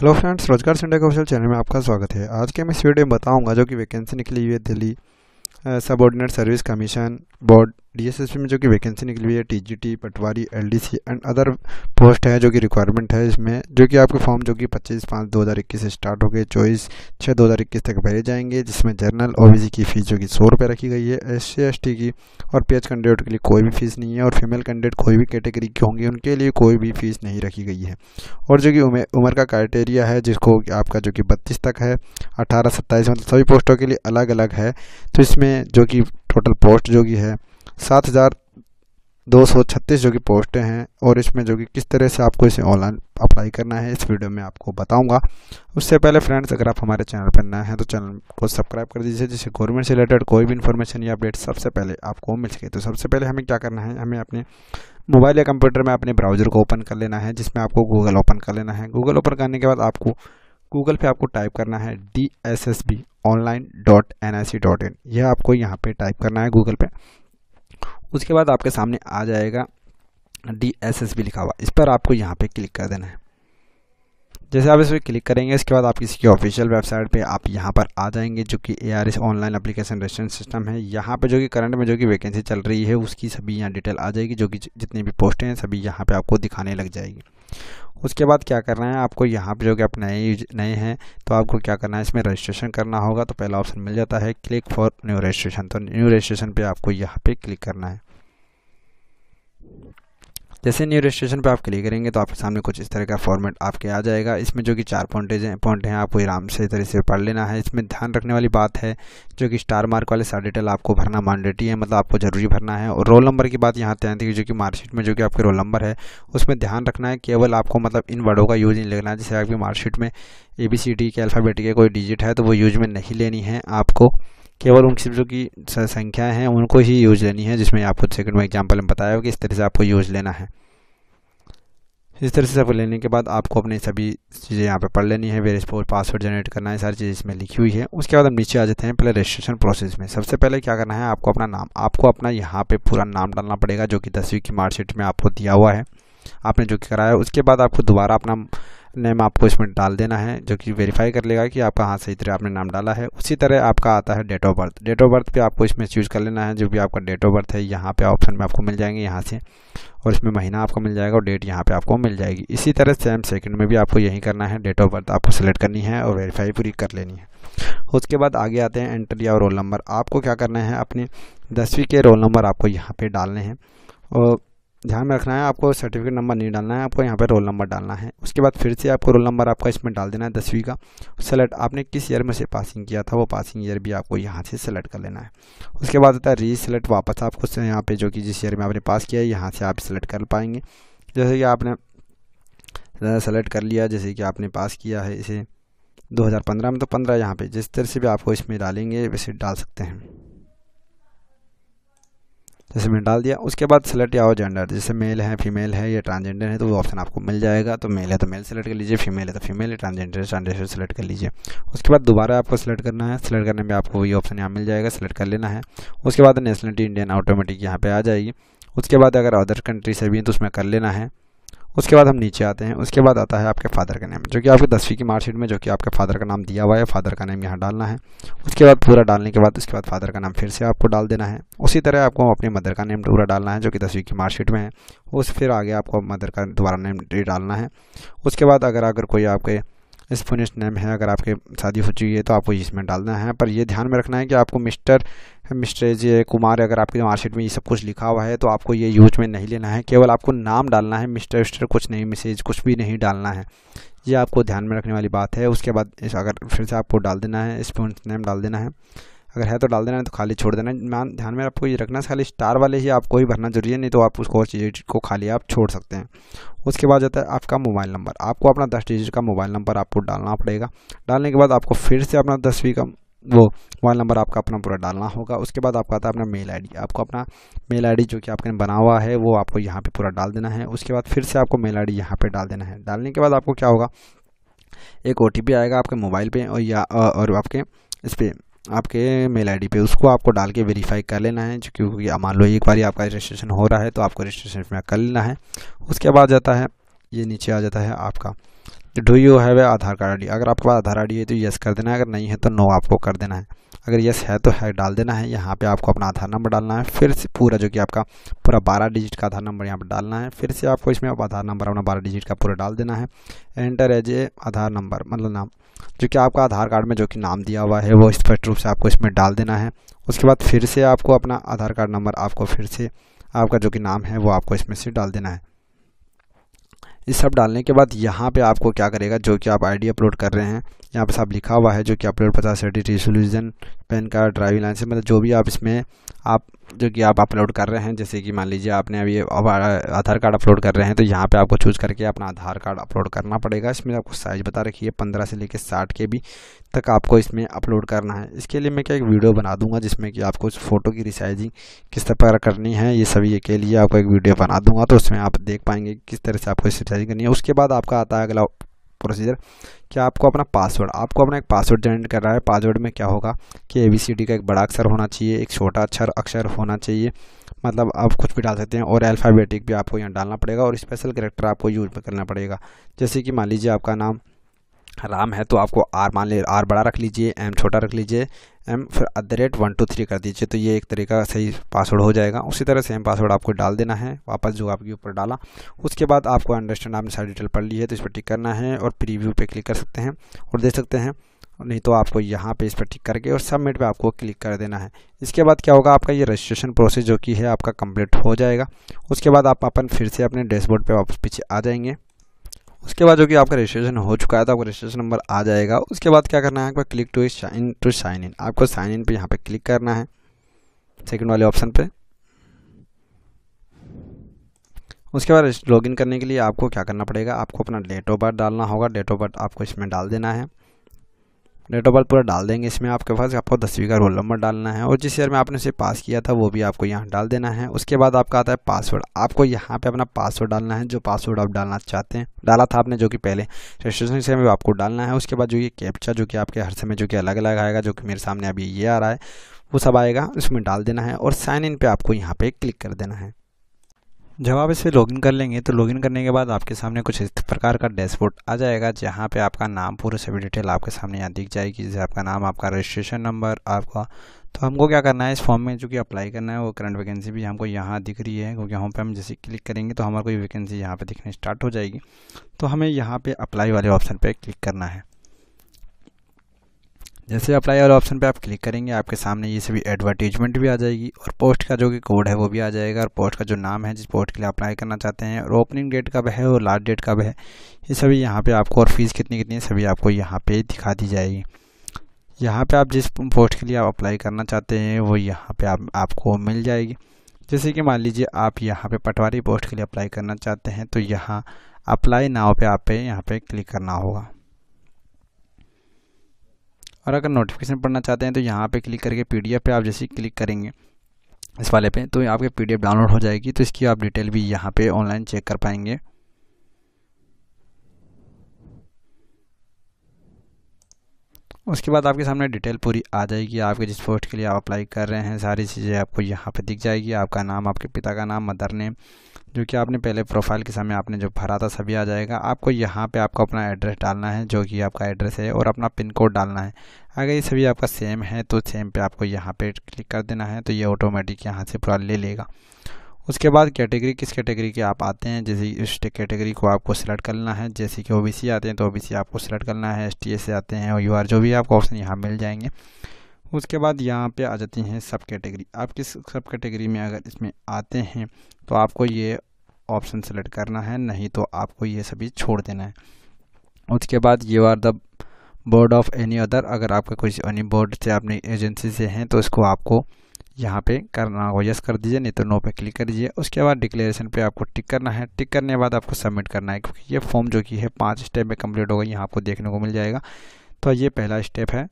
hello friends रोजगार सिंडा के official channel में आपका स्वागत है आज के मैं इस वीडियो में बताऊंगा जो कि वैकेंसी निकली हुई है Delhi subordinate service commission board DSSP में जो कि वैकेंसी निकली हुई है TGT patwari LDC and other post है जो कि रिक्वायरमेंट है इसमें जो कि आपके फॉर्म जो कि 25 पाँच 2021 से स्टार्ट हो गए चौबीस छः 2021 तक भरे जाएंगे जिसमें जनरल ओबीसी की फ़ीस जो कि सौ रुपये रखी गई है एस सी की और पी कैंडिडेट के लिए कोई भी फ़ीस नहीं है और फीमेल कैंडिडेट कोई भी कैटेगरी की होंगी उनके लिए कोई भी फ़ीस नहीं रखी गई है और जो कि उम्र का क्राइटेरिया है जिसको आपका जो कि बत्तीस तक है अठारह सत्ताईस मतलब सभी पोस्टों के लिए अलग अलग है तो इसमें जो कि टोटल पोस्ट जो कि है सात हज़ार दो सौ छत्तीस जो कि पोस्टें हैं और इसमें जो कि किस तरह से आपको इसे ऑनलाइन अप्लाई करना है इस वीडियो में आपको बताऊंगा उससे पहले फ्रेंड्स अगर आप हमारे चैनल पर नए हैं तो चैनल को सब्सक्राइब कर दीजिए जिससे गवर्नमेंट से रिलेटेड कोई भी इन्फॉर्मेशन या अपडेट सबसे पहले आपको मिल सके तो सबसे पहले हमें क्या करना है हमें अपने मोबाइल या कंप्यूटर में अपने ब्राउज़र को ओपन कर लेना है जिसमें आपको गूगल ओपन कर लेना है गूगल ओपन करने के बाद आपको गूगल पे आपको टाइप करना है D S S B online dot N I C dot in यह आपको यहाँ पे टाइप करना है गूगल पे उसके बाद आपके सामने आ जाएगा डी एस एस बी लिखा हुआ इस पर आपको यहाँ पे क्लिक कर देना है जैसे आप इस पर क्लिक करेंगे इसके बाद आप किसी की ऑफिशियल वेबसाइट पे आप यहाँ पर आ जाएंगे जो कि A R S online application registration system है यहाँ पे जो कि करंट में जो कि वैकेंसी चल रही है उसकी सभी यहाँ डिटेल आ जाएगी जो कि जितनी भी पोस्टें हैं सभी यहाँ पर आपको दिखाने लग जाएगी उसके बाद क्या करना है आपको यहाँ पे जो कि आप नए नए हैं तो आपको क्या करना है इसमें रजिस्ट्रेशन करना होगा तो पहला ऑप्शन मिल जाता है क्लिक फॉर न्यू रजिस्ट्रेशन तो न्यू रजिस्ट्रेशन पे आपको यहाँ पे क्लिक करना है जैसे न्यू रजिस्ट्रेशन पर आप क्लिक करेंगे तो आपके सामने कुछ इस तरह का फॉर्मेट आपके आ जाएगा इसमें जो कि चार पॉइंटेज हैं पॉइंट हैं आपको आराम से तरह से पढ़ लेना है इसमें ध्यान रखने वाली बात है जो कि स्टार मार्क वाले सारे डिटेल आपको भरना मैंडेटरी है मतलब आपको ज़रूरी भरना है और रोल नंबर की बात यहाँ तय थी जो कि मार्कशीट में जो कि आपके रोल नंबर है उसमें ध्यान रखना है केवल आपको मतलब इन वर्डों का यूज़ नहीं लेना है जैसे आपकी मार्कशीट में ए बी सी डी के अल्फ़ाबेट के कोई डिजिट है तो वो यूज में नहीं लेनी है आपको केवल उन चीज़ों की संख्याएं हैं उनको ही यूज लेनी है जिसमें आपको सेकंड में एग्जांपल में बताया होगा कि इस तरह से आपको यूज लेना है इस तरह से आपको लेने के बाद आपको अपनी सभी चीज़ें यहाँ पे पढ़ लेनी है वेरिस फोर पासवर्ड जनरेट करना है सारी चीज़ें इसमें लिखी हुई है उसके बाद हम नीचे आ जाते हैं पहले रजिस्ट्रेशन प्रोसेस में सबसे पहले क्या करना है आपको अपना नाम आपको अपना यहाँ पर पूरा नाम डालना पड़ेगा जो कि दसवीं की मार्कशीट में आपको दिया हुआ है आपने जो कि कराया उसके बाद आपको दोबारा अपना नेम आपको इसमें डाल देना है जो कि वेरीफाई कर लेगा कि आपका हाँ सही तरह आपने नाम डाला है उसी तरह आपका आता है date of birth date of birth पे आपको इसमें चूज़ कर लेना है जो भी आपका डेट ऑफ बर्थ है यहाँ पे ऑप्शन में आपको मिल जाएंगे यहाँ से और इसमें महीना आपको मिल जाएगा और डेट यहाँ पर आपको मिल जाएगी इसी तरह सेम सेकेंड में भी आपको यही करना है डेट ऑफ बर्थ आपको सेलेक्ट करनी है और वेरीफाई पूरी कर लेनी है उसके बाद आगे आते हैं एंट्री और रोल नंबर आपको क्या करना है अपने दसवीं के रोल नंबर आपको यहाँ पर डालने हैं और ध्यान में रखना है आपको सर्टिफिकेट नंबर नहीं डालना है आपको यहाँ पर रोल नंबर डालना है उसके बाद फिर से आपको रोल नंबर आपका इसमें डाल देना है दसवीं का सेलेक्ट आपने किस ईयर में से पासिंग किया था वो पासिंग ईयर भी आपको यहाँ से सेलेक्ट कर लेना है उसके बाद होता है री सेलेक्ट वापस आपको यहाँ पर जो कि जिस ईयर में आपने पास किया है यहाँ से आप सेलेक्ट कर पाएंगे जैसे कि आपने सेलेक्ट कर लिया जैसे कि आपने पास किया है इसे 2015 में तो 15 यहाँ पे जिस तरह से भी आपको इसमें डालेंगे वैसे डाल सकते हैं जैसे मैंने डाल दिया उसके बाद सेलेक्ट या जेंडर जैसे मेल है फीमेल है या ट्रांसजेंडर है तो वो ऑप्शन आपको मिल जाएगा तो मेल है तो मेल सेलेक्ट कर लीजिए फीमेल है तो फीमेल है ट्रांसजेंडर है ट्रांसजेंडर सेलेक्ट कर लीजिए उसके बाद दोबारा आपको सेलेक्ट करना है सेलेक्ट करने में आपको ये ऑप्शन यहाँ मिल जाएगा सेलेक्ट कर लेना है उसके बाद नेशनलिटी इंडियन ऑटोमेटिक यहाँ पर आ जाएगी उसके बाद अगर अदर कंट्री से भी तो उसमें कर लेना है उसके बाद हम नीचे आते हैं उसके बाद आता है आपके फादर का नेम जो कि आपके दसवीं की मार्कशीट में जो कि आपके फादर का नाम दिया हुआ है फादर का नेम यहाँ डालना है उसके बाद पूरा डालने के बाद उसके बाद फादर का नाम फिर से आपको डाल देना है उसी तरह आपको अपने मदर का नेम पूरा डालना है जो कि दसवीं की मार्कशीट में है उस फिर आगे आपको मदर का दोबारा नेम डालना है उसके बाद अगर अगर कोई आपके इस फुनिस्ट नेम है अगर आपके शादी हो चुकी है तो आपको इसमें डालना है पर ये ध्यान में रखना है कि आपको मिस्टर मिस्टर जय कुमार अगर आपकी मार्कशीट में ये सब कुछ लिखा हुआ है तो आपको ये यूज में नहीं लेना है केवल आपको नाम डालना है मिस्टर विस्टर कुछ नहीं मैसेज कुछ भी नहीं डालना है ये आपको ध्यान में रखने वाली बात है उसके बाद अगर फिर से आपको डाल देना है स्पॉन्स नेम डाल देना है अगर है तो डाल देना तो खाली छोड़ देना मैं ध्यान में आपको ये रखना है खाली स्टार वाले ही आपको ही भरना जरूरी है नहीं तो आप उसको चीज़ को खाली आप छोड़ सकते हैं उसके बाद जाता है आपका मोबाइल नंबर आपको अपना दस डिजिट का मोबाइल नंबर आपको डालना पड़ेगा डालने के बाद आपको फिर से अपना दसवीं का वो मोबाइल नंबर आपका अपना पूरा डालना होगा उसके बाद आपका आता है अपना मेल आईडी आपको अपना मेल आईडी जो कि आपने बना हुआ है वो आपको यहाँ पे पूरा डाल देना है उसके बाद फिर से आपको मेल आईडी यहाँ पे डाल देना है डालने के बाद आपको क्या होगा एक ओ आएगा आपके मोबाइल पे और या और आपके इस पर आपके मेल आईडी पे उसको आपको डाल के वेरीफाई कर लेना है क्योंकि मान लो एक बार आपका रजिस्ट्रेशन हो रहा है तो आपको रजिस्ट्रेशन में कर लेना है उसके बाद जाता है ये नीचे आ जाता है आपका do you have Aadhaar card I D अगर आपके पास आधार आई है तो येस कर देना है अगर नहीं है तो नो आपको कर देना है अगर यस है तो है डाल देना है यहाँ पे आपको अपना आधार नंबर डालना है फिर से पूरा जो कि आपका पूरा बारह डिजिट का आधार नंबर यहाँ पर डालना है फिर से आपको इसमें आधार नंबर अपना बारह डिजिट का पूरा डाल देना है enter as a Aadhaar number मतलब नाम जो कि आपका आधार कार्ड में जो कि नाम दिया हुआ है वो स्पष्ट रूप से आपको इसमें डाल देना है उसके बाद फिर से आपको अपना आधार कार्ड नंबर आपको फिर से आपका जो कि नाम है वो आपको इसमें से डाल देना है इस सब डालने के बाद यहाँ पे आपको क्या करेगा जो कि आप आईडी अपलोड कर रहे हैं यहाँ पे सब लिखा हुआ है जो कि अपलोड पचास certificate resolution PAN card driving licence मतलब जो भी आप इसमें आप जो कि आप अपलोड कर रहे हैं जैसे कि मान लीजिए आपने अभी आधार कार्ड अपलोड कर रहे हैं तो यहाँ पे आपको चूज़ करके अपना आधार कार्ड अपलोड करना पड़ेगा इसमें आपको साइज़ बता रखी है पंद्रह से लेकर साठ के भी तक आपको इसमें अपलोड करना है इसके लिए मैं क्या एक वीडियो बना दूंगा जिसमें कि आपको इस फ़ोटो की रिसाइजिंग किस तरह करनी है ये सभी के लिए आपको एक वीडियो बना दूंगा तो उसमें आप देख पाएंगे किस तरह से आपको इस रिसाइजिंग करनी है उसके बाद आपका आता है अगला प्रोसीजर कि आपको अपना पासवर्ड आपको अपना एक पासवर्ड जनरेट कर रहा है पासवर्ड में क्या होगा कि ए बी सी डी का एक बड़ा अक्षर होना चाहिए एक छोटा अक्षर अक्षर होना चाहिए मतलब आप कुछ भी डाल सकते हैं और अल्फ़ाबेटिक भी आपको यहाँ डालना पड़ेगा और स्पेशल करेक्टर आपको यूज करना पड़ेगा जैसे कि मान लीजिए आपका नाम राम है तो आपको आर मान लीजिए आर बड़ा रख लीजिए एम छोटा रख लीजिए एम फिर at the rate one two three कर दीजिए तो ये एक तरीका सही पासवर्ड हो जाएगा उसी तरह सेम पासवर्ड आपको डाल देना है वापस जो आपके ऊपर डाला उसके बाद आपको अंडरस्टैंड आपने सारी डिटेल पढ़ ली है तो इस पर टिक करना है और प्रीव्यू पे क्लिक कर सकते हैं और देख सकते हैं नहीं तो आपको यहाँ पे इस पर टिक करके और सबमिट पे आपको क्लिक कर देना है इसके बाद क्या होगा आपका ये रजिस्ट्रेशन प्रोसेस जो कि है आपका कंप्लीट हो जाएगा उसके बाद आप अपन फिर से अपने डैशबोर्ड पे वापस पीछे आ जाएंगे उसके बाद जो कि आपका रजिस्ट्रेशन हो चुका है तो आपका रजिस्ट्रेशन नंबर आ जाएगा उसके बाद क्या करना है आपको click to sign to sign in आपको साइन इन पे यहाँ पे क्लिक करना है सेकंड वाले ऑप्शन पे उसके बाद लॉगिन करने के लिए आपको क्या करना पड़ेगा आपको अपना डेट ऑफ बर्थ डालना होगा डेट ऑफ बर्थ आपको इसमें डाल देना है डेट ऑफ बर्थ पूरा डाल देंगे इसमें आपके पास आपको दसवीं का रोल नंबर डालना है और जिस ईयर में आपने उसे पास किया था वो भी आपको यहाँ डाल देना है उसके बाद आपका आता है पासवर्ड आपको यहाँ पे अपना पासवर्ड डालना है जो पासवर्ड आप डालना चाहते हैं डाला था आपने जो कि पहले रजिस्ट्रेशन से भी आपको डालना है उसके बाद जो ये कैप्चा जो कि आपके हर समय जो कि अलग अलग आएगा जो कि मेरे सामने अभी ये आ रहा है वो सब आएगा उसमें डाल देना है और साइन इन पर आपको यहाँ पर क्लिक कर देना है जब आप इसे लॉगिन कर लेंगे तो लॉगिन करने के बाद आपके सामने कुछ इस प्रकार का डैशबोर्ड आ जाएगा जहाँ पे आपका नाम पूरे सभी डिटेल आपके सामने यहाँ दिख जाएगी जैसे आपका नाम आपका रजिस्ट्रेशन नंबर आपका तो हमको क्या करना है इस फॉर्म में जो कि अप्लाई करना है वो करंट वैकेंसी भी हमको यहाँ दिख रही है क्योंकि यहाँ पे हम जैसे क्लिक करेंगे तो हमारे कोई वैकेंसी यहाँ पर दिखनी स्टार्ट हो जाएगी तो हमें यहाँ पर अप्लाई वाले ऑप्शन पर क्लिक करना है जैसे अप्लाई वाले ऑप्शन पे आप क्लिक करेंगे आपके सामने ये सभी एडवर्टीजमेंट भी आ जाएगी और पोस्ट का जो कि कोड है वो भी आ जाएगा और पोस्ट का जो नाम है जिस पोस्ट के लिए अप्लाई करना चाहते हैं और ओपनिंग डेट कब है और लास्ट डेट कब है ये सभी यहाँ पे आपको और फीस कितनी कितनी है सभी आपको यहाँ पर दिखा दी जाएगी यहाँ पर आप जिस पोस्ट के लिए आप अप्लाई करना चाहते हैं वो यहाँ पर आप, आपको मिल जाएगी जैसे कि मान लीजिए आप यहाँ पर पटवारी पोस्ट के लिए अप्लाई करना चाहते हैं तो यहाँ अप्लाई नाव पर आप पे यहाँ पर क्लिक करना होगा और अगर नोटिफिकेशन पढ़ना चाहते हैं तो यहाँ पे क्लिक करके पीडीएफ पे आप जैसे क्लिक करेंगे इस वाले पे तो आपके पीडीएफ डाउनलोड हो जाएगी तो इसकी आप डिटेल भी यहाँ पे ऑनलाइन चेक कर पाएंगे उसके बाद आपके सामने डिटेल पूरी आ जाएगी आपके जिस पोस्ट के लिए आप अप्लाई कर रहे हैं सारी चीज़ें आपको यहाँ पे दिख जाएगी आपका नाम आपके पिता का नाम मदर नेम जो कि आपने पहले प्रोफाइल के समय आपने जो भरा था सभी आ जाएगा आपको यहाँ पे आपको अपना एड्रेस डालना है जो कि आपका एड्रेस है और अपना पिन कोड डालना है अगर ये सभी आपका सेम है तो सेम पे आपको यहाँ पे क्लिक कर देना है तो ये ऑटोमेटिक यहाँ से पूरा ले लेगा उसके बाद कैटेगरी किस कैटेगरी के आप आते हैं जैसे इस कैटेगरी को आपको सिलेक्ट करना है जैसे कि ओ आते हैं तो ओ आपको सिलेक्ट करना है एस से आते हैं और यू जो भी आपको ऑप्शन यहाँ मिल जाएंगे उसके बाद यहाँ पे आ जाती हैं सब कैटेगरी आप किस सब कैटेगरी में अगर इसमें आते हैं तो आपको ये ऑप्शन सेलेक्ट करना है नहीं तो आपको ये सभी छोड़ देना है उसके बाद you are the board of any other अगर आपका कोई एनी बोर्ड से आपने एजेंसी से हैं तो इसको आपको यहाँ पे करना हो यस कर दीजिए नहीं तो नो पे क्लिक कर दीजिए उसके बाद डिक्लेरेशन पे आपको टिक करना है टिक करने के बाद आपको सबमिट करना है क्योंकि ये फॉर्म जो कि है पांच स्टेप में कंप्लीट होगा यहाँ आपको देखने को मिल जाएगा तो ये पहला स्टेप है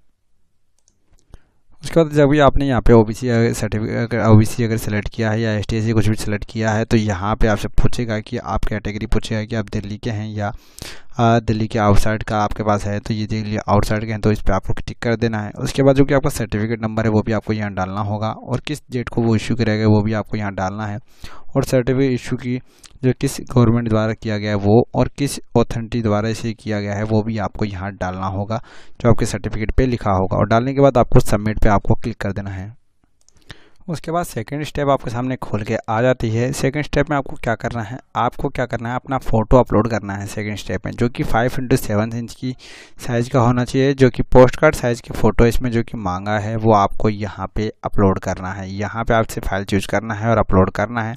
उसके बाद जब भी आपने यहाँ पे ओबीसी सर्टिफिकेट सी अगर सेलेक्ट किया है या एस टी कुछ भी सिलेक्ट किया है तो यहाँ पे आपसे पूछेगा कि आप कैटेगरी पूछेगा कि आप दिल्ली के हैं या दिल्ली के आउटसाइड का आपके पास है तो ये दिल्ली आउटसाइड के हैं तो इस पर आपको टिक कर देना है उसके बाद जो कि आपका सर्टिफिकेट नंबर है वो भी आपको यहाँ डालना होगा और किस डेट को वो इशू करेगा वो भी आपको यहाँ डालना है और सर्टिफिकेट इशू की जो किस गवर्नमेंट द्वारा किया गया है वो और किस ऑथेंटी द्वारा इसे किया गया है वो भी आपको यहाँ डालना होगा जो आपके सर्टिफिकेट पर लिखा होगा और डालने के बाद आपको सबमिट पर आपको क्लिक कर देना है उसके बाद सेकंड स्टेप आपके सामने खोल के आ जाती है सेकंड स्टेप में आपको क्या करना है आपको क्या करना है अपना फ़ोटो अपलोड करना है सेकंड स्टेप में जो कि फाइव इंटू सेवन इंच की साइज़ का होना चाहिए जो कि पोस्ट कार्ड साइज़ की फ़ोटो इसमें जो कि मांगा है वो आपको यहाँ पे अपलोड करना है यहाँ पे आपसे फाइल चूज करना है और अपलोड करना है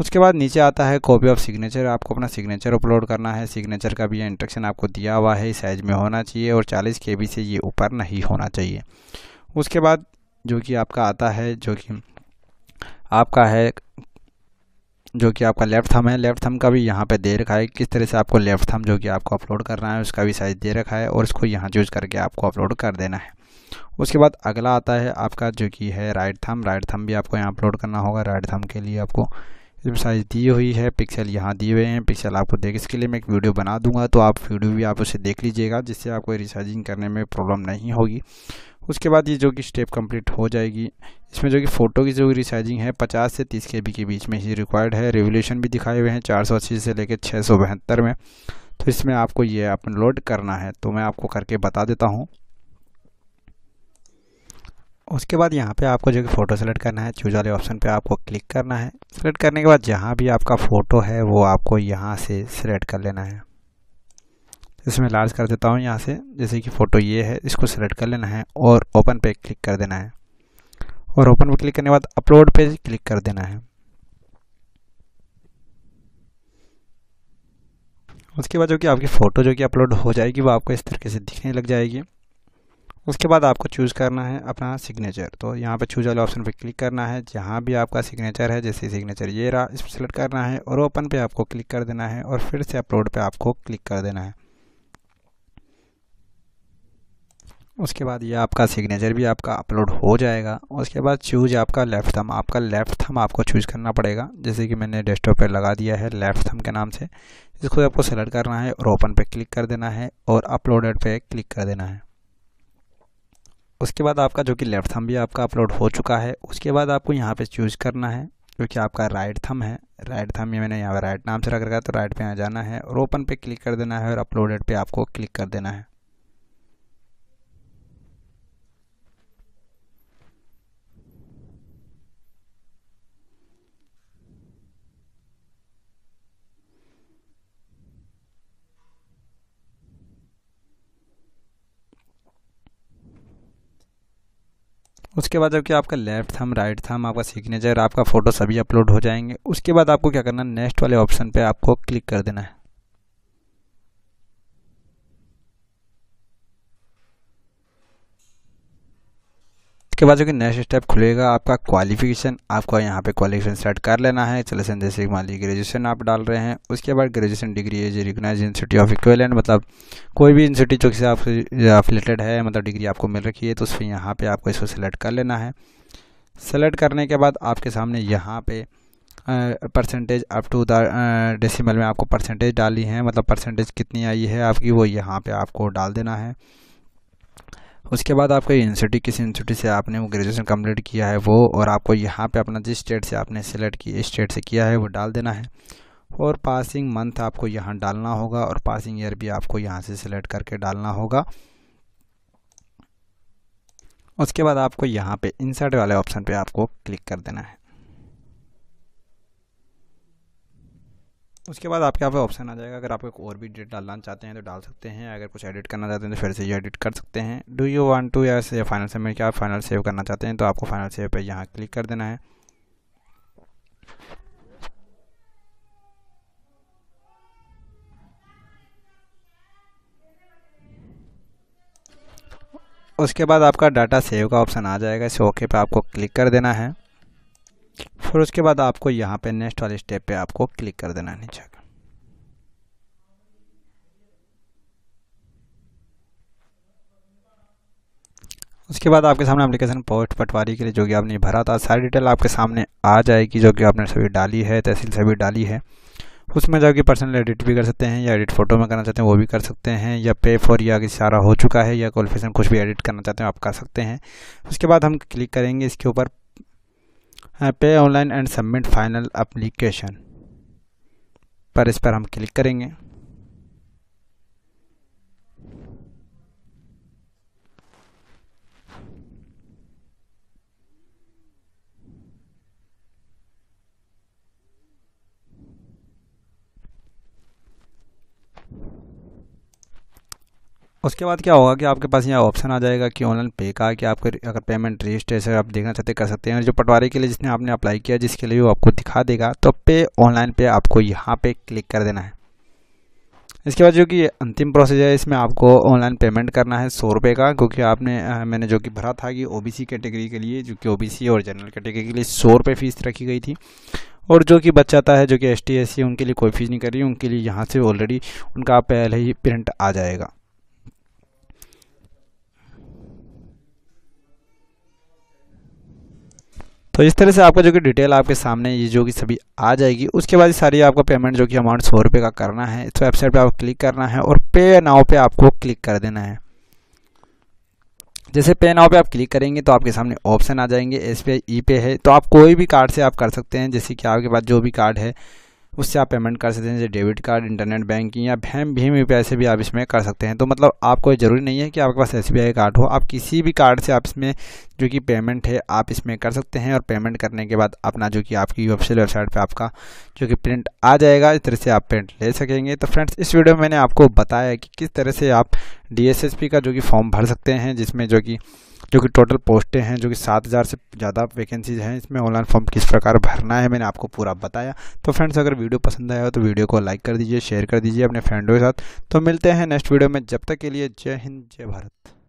उसके बाद नीचे आता है कॉपी ऑफ सिग्नेचर आपको अपना सिग्नेचर अपलोड करना है सिग्नेचर का भी इंट्रक्शन आपको दिया हुआ है इस साइज़ में होना चाहिए और चालीस के से ये ऊपर नहीं होना चाहिए उसके बाद जो कि आपका आता है जो कि आपका है जो कि आपका लेफ़्ट थम है लेफ़्ट थम का भी यहाँ पे दे रखा है किस तरह से आपको लेफ़्ट थम जो कि आपको अपलोड करना है उसका भी साइज़ दे रखा है और इसको यहाँ चूज करके आपको अपलोड कर देना है उसके बाद अगला आता है आपका जो कि है राइट थम राइट थम भी आपको यहाँ अपलोड करना होगा राइट थम के लिए आपको इसमें साइज़ दी हुई है पिक्सल यहाँ दिए हुए हैं पिक्सल आपको देख इसके लिए मैं एक वीडियो बना दूंगा तो आप वीडियो भी आप उसे देख लीजिएगा जिससे आपको रिसाइजिंग करने में प्रॉब्लम नहीं होगी उसके बाद ये जो कि स्टेप कंप्लीट हो जाएगी इसमें जो कि फ़ोटो की जो रिसाइजिंग है 50 से 30 के बी के बीच में ही रिक्वायर्ड है रेवोल्यूशन भी दिखाए हुए हैं चार से लेकर छः में तो इसमें आपको ये अपलोड करना है तो मैं आपको करके बता देता हूँ उसके बाद यहाँ पे आपको जो कि फ़ोटो सेलेक्ट करना है चूज वाले ऑप्शन पे आपको क्लिक करना है सेलेक्ट करने के बाद जहाँ भी आपका फ़ोटो है वो आपको यहाँ से सेलेक्ट कर लेना है इसमें लार्ज कर देता हूँ यहाँ से जैसे कि फ़ोटो ये है इसको सेलेक्ट कर लेना है और ओपन पे क्लिक कर देना है और ओपन पे क्लिक करने के बाद अपलोड पे क्लिक कर देना है उसके बाद जो कि आपकी फ़ोटो जो कि अपलोड हो जाएगी वो आपको इस तरीके से दिखने लग जाएगी उसके बाद आपको चूज़ करना है अपना सिग्नेचर तो यहाँ पे चूज़ वाले ऑप्शन पे क्लिक करना है जहाँ भी आपका सिग्नेचर है जैसे सिग्नेचर ये रहा इस पर सेलेक्ट करना है और ओपन पे आपको क्लिक कर देना है और फिर से अपलोड पे आपको क्लिक कर देना है उसके बाद ये आपका सिग्नेचर भी आपका अपलोड हो जाएगा उसके बाद चूज आपका लेफ़्ट थम आपका लेफ़्ट थम आपको चूज़ करना पड़ेगा जैसे कि मैंने डेस्कटॉप पर लगा दिया है लेफ़्ट थम के नाम से इसको आपको सेलेक्ट करना है और ओपन पे क्लिक कर देना है और अपलोडेड पे क्लिक कर देना है उसके बाद आपका जो कि लेफ़्ट थम भी आपका अपलोड हो चुका है उसके बाद आपको यहाँ पर चूज़ करना है क्योंकि आपका राइट थम है राइट थम ये मैंने यहाँ पर राइट नाम से रख रखा है तो राइट पर यहाँ जाना है और ओपन पर क्लिक कर देना है और अपलोडेड पर आपको क्लिक कर देना है उसके बाद जबकि आपका लेफ्ट थम राइट थम आपका सिग्नेचर आपका फ़ोटो सभी अपलोड हो जाएंगे उसके बाद आपको क्या करना है नेक्स्ट वाले ऑप्शन पर आपको क्लिक कर देना है उसके बाद जो कि नेक्स्ट स्टेप खुलेगा आपका क्वालिफिकेशन आपको यहाँ पे क्वालिफिकेशन सेट कर लेना है चले से जैसे मान लीजिए ग्रेजुएशन आप डाल रहे हैं उसके बाद ग्रेजुएशन डिग्री है जो रिकनाइज इंस्टीट्यूट ऑफ इक्वेलेंट मतलब कोई भी इंस्टीट्यूट जो किसी आपसे अफिलेटेड है मतलब डिग्री आपको मिल रखी है तो उसमें यहाँ पर आपको इसको सेलेक्ट कर लेना है सेलेक्ट करने के बाद आपके सामने यहाँ पर percentage up to the decimal में आपको परसेंटेज डाली है मतलब परसेंटेज कितनी आई है आपकी वो यहाँ पर आपको डाल देना है उसके बाद आपका यूनिवर्सिटी किस यूनिवर्सिटी से आपने वो ग्रेजुएशन कम्प्लीट किया है वो और आपको यहाँ पे अपना जिस स्टेट से आपने सेलेक्ट किया स्टेट से किया है वो डाल देना है और पासिंग मंथ आपको यहाँ डालना होगा और पासिंग ईयर भी आपको यहाँ से सिलेक्ट करके डालना होगा उसके बाद आपको यहाँ पे इंसर्ट वाले ऑप्शन पे आपको क्लिक कर देना है उसके बाद आपके यहाँ पे ऑप्शन आ जाएगा अगर आप और भी डेट डालना चाहते हैं तो डाल सकते हैं अगर कुछ एडिट करना चाहते हैं तो फिर से ये एडिट कर सकते हैं डू यू वन टू या से फाइनल सेव में क्या फाइनल सेव करना चाहते हैं तो आपको फाइनल सेव पर यहाँ क्लिक कर देना है उसके बाद आपका डाटा सेव का ऑप्शन आ जाएगा इस ओके पर आपको क्लिक कर देना है फिर उसके बाद आपको यहाँ पे नेक्स्ट वाले स्टेप पे आपको क्लिक कर देना है नीचे उसके बाद आपके सामने एप्लीकेशन पोस्ट पटवारी के लिए जो कि आपने भरा था सारी डिटेल आपके सामने आ जाएगी जो कि आपने सभी डाली है तहसील सभी डाली है उसमें जाके पर्सनल एडिट भी कर सकते हैं या एडिट फोटो में करना चाहते हैं वो भी कर सकते हैं या पे फॉर या किसी सारा हो चुका है या क्वालिफिकेशन कुछ भी एडिट करना चाहते हैं आप कर सकते हैं उसके बाद हम क्लिक करेंगे इसके ऊपर हाँ, पे online and submit final application पर इस पर हम क्लिक करेंगे उसके बाद क्या होगा कि आपके पास यहाँ ऑप्शन आ जाएगा कि ऑनलाइन पे का कि आपके अगर पेमेंट रजिस्ट्रेशन आप देखना चाहते कर सकते हैं जो पटवारी के लिए जिसने आपने अप्लाई किया जिसके लिए वो आपको दिखा देगा तो पे ऑनलाइन पे आपको यहाँ पे क्लिक कर देना है इसके बाद जो कि अंतिम प्रोसेस है इसमें आपको ऑनलाइन पेमेंट करना है सौ रुपये का क्योंकि आपने मैंने जो कि भरा था कि ओ कैटेगरी के लिए जो कि ओ और जनरल कैटेगरी के लिए सौ रुपये फीस रखी गई थी और जो कि बचाता है जो कि एस टी उनके लिए कोई फीस नहीं कर रही उनके लिए यहाँ से ऑलरेडी उनका पहले ही प्रिंट आ जाएगा तो इस तरह से आपका जो कि डिटेल आपके सामने ये जो कि सभी आ जाएगी उसके बाद सारी आपका पेमेंट जो कि अमाउंट सौ रुपये का करना है इस वेबसाइट पर आपको क्लिक करना है और पे नाव पे आपको क्लिक कर देना है जैसे पे नाव पे आप क्लिक करेंगे तो आपके सामने ऑप्शन आ जाएंगे एस पी ई पे है तो आप कोई भी कार्ड से आप कर सकते हैं जैसे कि आपके पास जो भी कार्ड है उससे आप पेमेंट कर सकते हैं जैसे डेबिट कार्ड इंटरनेट बैंकिंग या भीम भीम यू से भी आप इसमें कर सकते हैं तो मतलब आपको ज़रूरी नहीं है कि आपके पास एस कार्ड हो आप किसी भी कार्ड से आप इसमें जो कि पेमेंट है आप इसमें कर सकते हैं और पेमेंट करने के बाद अपना जो कि आपकी ऑफिशियल वेबसाइट पर आपका जो कि प्रिंट आ जाएगा इस तरह से आप प्रिंट ले सकेंगे तो फ्रेंड्स इस वीडियो में मैंने आपको बताया कि किस तरह से आप डी का जो कि फॉर्म भर सकते हैं जिसमें जो कि जो कि टोटल पोस्टें हैं जो कि सात हज़ार से ज़्यादा वैकेंसीज हैं इसमें ऑनलाइन फॉर्म किस प्रकार भरना है मैंने आपको पूरा बताया तो फ्रेंड्स अगर वीडियो पसंद आया हो तो वीडियो को लाइक कर दीजिए शेयर कर दीजिए अपने फ्रेंडों के साथ तो मिलते हैं नेक्स्ट वीडियो में जब तक के लिए जय हिंद जय भारत